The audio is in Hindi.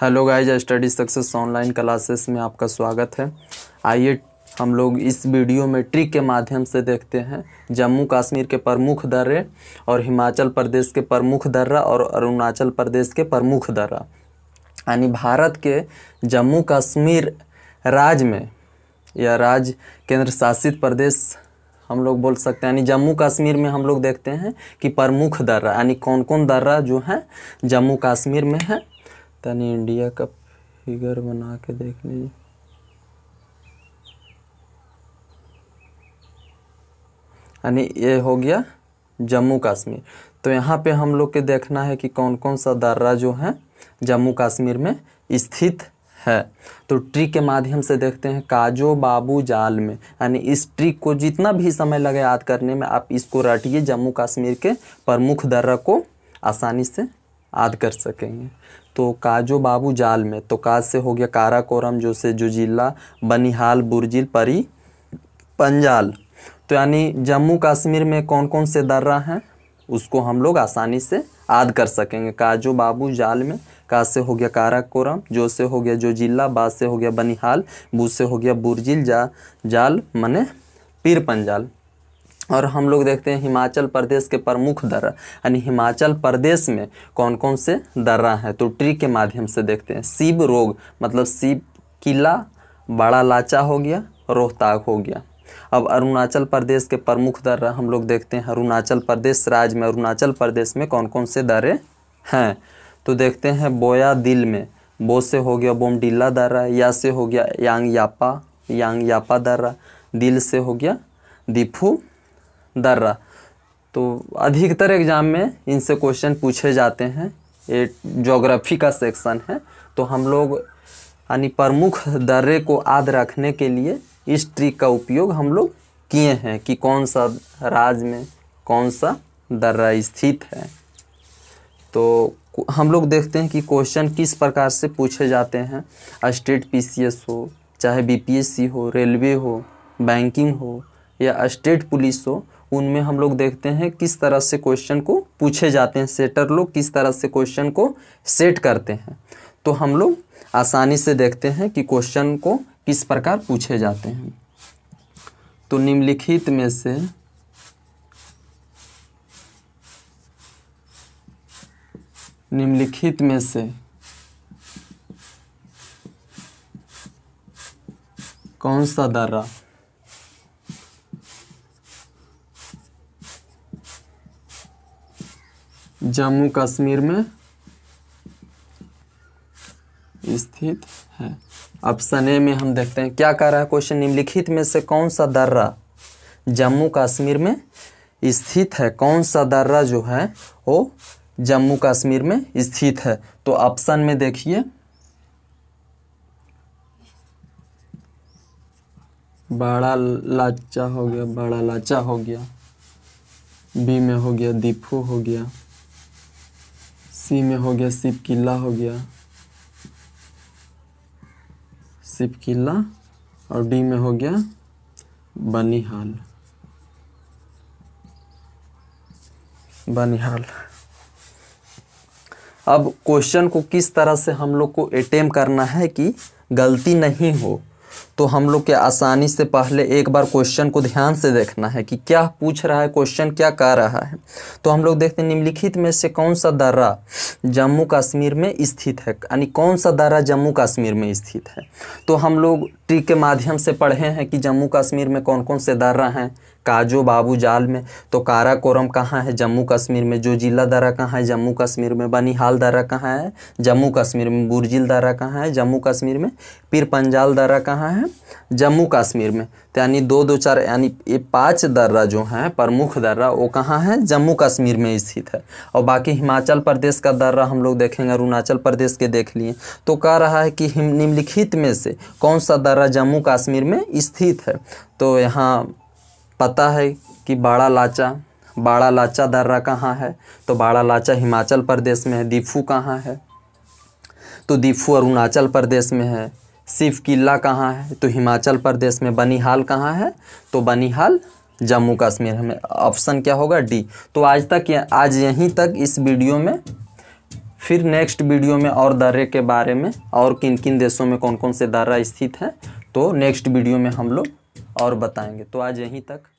hello guys Study Success online classes में आपका स्वागत है आइए हम लोग इस वीडियो में ट्रिक के माध्यम से देखते हैं जम्मू कश्मीर के प्रमुख दर्रे और हिमाचल प्रदेश के प्रमुख दर्रा और अरुणाचल प्रदेश के प्रमुख दर्रा यानी भारत के जम्मू कश्मीर राज्य में या राज्य केंद्र शासित प्रदेश हम लोग बोल सकते हैं यानी जम्मू कश्मीर में हम लोग देखते हैं कि प्रमुख दर्रा यानी कौन कौन दर्रा जो है जम्मू कश्मीर में है तनी इंडिया का फिगर बना के देख लीजिए यानी ये हो गया जम्मू कश्मीर तो यहाँ पे हम लोग के देखना है कि कौन कौन सा दर्रा जो है जम्मू कश्मीर में स्थित है तो ट्री के माध्यम से देखते हैं काजो बाबू जाल में यानी इस ट्री को जितना भी समय लगे याद करने में आप इसको रटिए जम्मू कश्मीर के प्रमुख दर्रा को आसानी से आद कर सकेंगे तो काजो बाबू जाल में तो काज से हो गया काराकोरम जो से जुजिला बनिहाल बुरजिल परी पंजाल तो यानी जम्मू कश्मीर में कौन कौन से दर्रा हैं उसको हम लोग आसानी से आद कर सकेंगे काजो बाबू जाल में का से हो गया काराकोरम जो से हो गया जो जिला बा से हो गया बनिहाल बू से हो गया बुरजिल जा जाल मने पीर पंजाल और हम लोग देखते हैं हिमाचल प्रदेश के प्रमुख दर्रा यानी हिमाचल प्रदेश में कौन कौन से दर्रा हैं तो ट्री के माध्यम से देखते हैं शिव रोग मतलब शिव किला बड़ा लाचा हो गया रोहताग हो गया अब अरुणाचल प्रदेश के प्रमुख दर्रा हम लोग देखते हैं अरुणाचल प्रदेश राज्य में अरुणाचल प्रदेश में कौन कौन से दर्रे हैं तो देखते हैं बोया दिल में बो से हो गया बोमडिल्ला दर्रा या से हो गया यांग यापा यांग यापा दर्रा दिल से हो गया दीफू दर्रा तो अधिकतर एग्ज़ाम में इनसे क्वेश्चन पूछे जाते हैं ये जोग्राफी का सेक्शन है तो हम लोग यानी प्रमुख दर्रे को याद रखने के लिए इस ट्रिक का उपयोग हम लोग किए हैं कि कौन सा राज्य में कौन सा दर्रा स्थित है तो हम लोग देखते हैं कि क्वेश्चन किस प्रकार से पूछे जाते हैं स्टेट पीसीएस हो चाहे बीपीएससी हो रेलवे हो बैंकिंग हो या स्टेट पुलिस हो उनमें हम लोग देखते हैं किस तरह से क्वेश्चन को पूछे जाते हैं सेटर लोग किस तरह से क्वेश्चन को सेट करते हैं तो हम लोग आसानी से देखते हैं कि क्वेश्चन को किस प्रकार पूछे जाते हैं तो निम्नलिखित में से निम्नलिखित में से कौन सा दर्रा जम्मू कश्मीर में स्थित है ऑप्शन ए में हम देखते हैं क्या कह रहा है क्वेश्चन निम्नलिखित में से कौन सा दर्रा जम्मू कश्मीर में स्थित है कौन सा दर्रा जो है वो जम्मू कश्मीर में स्थित है तो ऑप्शन में देखिए बड़ा लाचा हो गया बड़ा लाचा हो गया बी में हो गया दीपू हो गया सी में हो गया सिप किला हो गया सिप किला और डी में हो गया बनिहाल बनिहाल अब क्वेश्चन को किस तरह से हम लोग को अटेम्प करना है कि गलती नहीं हो तो हम लोग के आसानी से पहले एक बार क्वेश्चन को ध्यान से देखना है कि क्या पूछ रहा है क्वेश्चन क्या कह रहा है तो हम लोग देखते हैं निम्नलिखित में से कौन सा दर्रा जम्मू कश्मीर में स्थित है यानी कौन सा दर्रा जम्मू कश्मीर में स्थित है तो हम लोग ट्री के माध्यम से पढ़े हैं कि जम्मू कश्मीर में कौन कौन से दर्रा हैं काजो बाबू जाल में तो काराकोरम कहाँ है जम्मू कश्मीर में जो जिला दर्रा कहाँ है जम्मू कश्मीर में बनिहाल दर्रा कहाँ है जम्मू कश्मीर में बुरजिल दर्रा कहाँ है जम्मू कश्मीर में पीर पंजाल दर्रा कहाँ है जम्मू कश्मीर में तो यानी दो दो चार यानी ये पाँच दर्रा जो हैं प्रमुख दर्रा वो कहाँ है जम्मू कश्मीर में स्थित है और बाकी हिमाचल प्रदेश का दर्रा हम लोग देखेंगे अरुणाचल प्रदेश के देख लिए तो कह रहा है कि निम्नलिखित में से कौन सा दर्रा जम्मू कश्मीर में स्थित है तो यहाँ पता है कि बाड़ा लाचा बाड़ा लाचा दर्रा कहाँ है तो बाड़ा लाचा हिमाचल प्रदेश में है दीफू कहाँ है तो दीफू अरुणाचल प्रदेश में है शिव किला कहाँ है तो हिमाचल प्रदेश में बनिहाल कहाँ है तो बनिहाल जम्मू कश्मीर हमें ऑप्शन क्या होगा डी तो आज तक आज यहीं तक इस वीडियो में फिर नेक्स्ट वीडियो में और दर्रे के बारे में और किन किन देशों में कौन कौन से दर्रा स्थित हैं तो नेक्स्ट वीडियो में हम लोग और बताएंगे तो आज यहीं तक